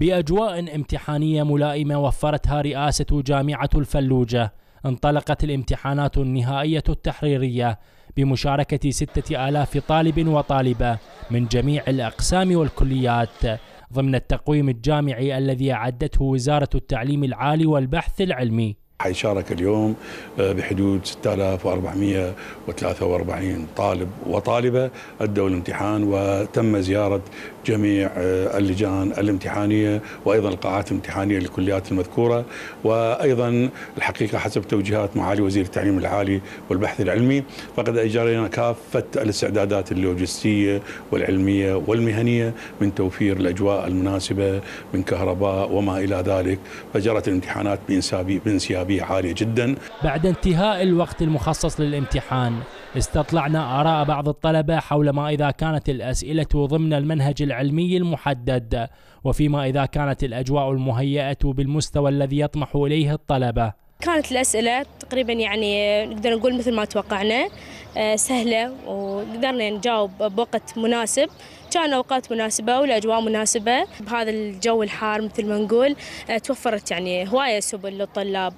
بأجواء امتحانية ملائمة وفرتها رئاسة جامعة الفلوجة انطلقت الامتحانات النهائية التحريرية بمشاركة ستة آلاف طالب وطالبة من جميع الأقسام والكليات ضمن التقويم الجامعي الذي أعدته وزارة التعليم العالي والبحث العلمي حيشارك اليوم آه، بحدود 6443 طالب وطالبة أدوا الامتحان وتم زيارة جميع آه، اللجان الامتحانية وأيضا القاعات الامتحانية للكليات المذكورة وأيضا الحقيقة حسب توجيهات معالي وزير التعليم العالي والبحث العلمي فقد أجرينا كافة الاستعدادات اللوجستية والعلمية والمهنية من توفير الأجواء المناسبة من كهرباء وما إلى ذلك فجرت الامتحانات بانسيابية الشعبية عالية جدا بعد انتهاء الوقت المخصص للامتحان استطلعنا آراء بعض الطلبة حول ما إذا كانت الأسئلة ضمن المنهج العلمي المحدد وفيما إذا كانت الأجواء المهيئة بالمستوى الذي يطمح إليه الطلبة كانت الأسئلة تقريبا يعني نقدر نقول مثل ما توقعنا آه، سهلة وقدرنا نجاوب بوقت مناسب كان أوقات مناسبة والأجواء مناسبة بهذا الجو الحار مثل ما نقول آه، توفرت يعني هواية سبل للطلاب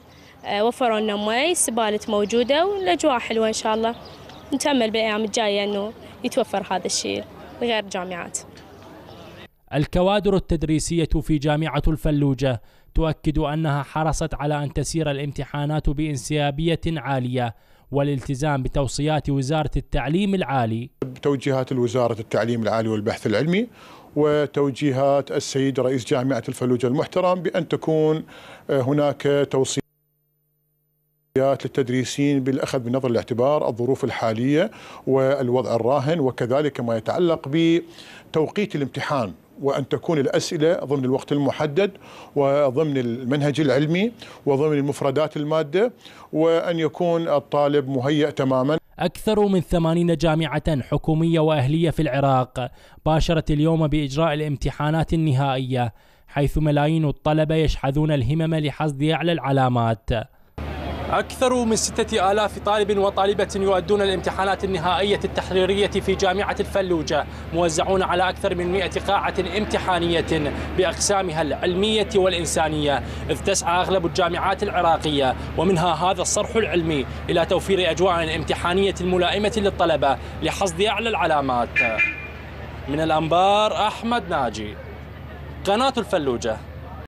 آه، وفروا لنا مي سبالت موجودة والأجواء حلوة إن شاء الله نتأمل بالأيام الجاية أنه يتوفر هذا الشيء لغير الجامعات الكوادر التدريسية في جامعة الفلوجة تؤكد أنها حرصت على أن تسير الامتحانات بإنسيابية عالية والالتزام بتوصيات وزارة التعليم العالي بتوجيهات الوزارة التعليم العالي والبحث العلمي وتوجيهات السيد رئيس جامعة الفلوجة المحترم بأن تكون آه، هناك توصيات للتدريسين بالأخذ بنظر الاعتبار الظروف الحالية والوضع الراهن وكذلك ما يتعلق بتوقيت الامتحان وأن تكون الأسئلة ضمن الوقت المحدد وضمن المنهج العلمي وضمن المفردات المادة وأن يكون الطالب مهيئ تماما أكثر من ثمانين جامعة حكومية وأهلية في العراق باشرت اليوم بإجراء الامتحانات النهائية حيث ملايين الطلبة يشحذون الهمم لحصد أعلى العلامات أكثر من ستة آلاف طالب وطالبة يؤدون الامتحانات النهائية التحريرية في جامعة الفلوجة موزعون على أكثر من 100 قاعة امتحانية بأقسامها العلمية والإنسانية إذ تسعى أغلب الجامعات العراقية ومنها هذا الصرح العلمي إلى توفير أجواء امتحانية ملائمة للطلبة لحصد أعلى العلامات من الأنبار أحمد ناجي قناة الفلوجة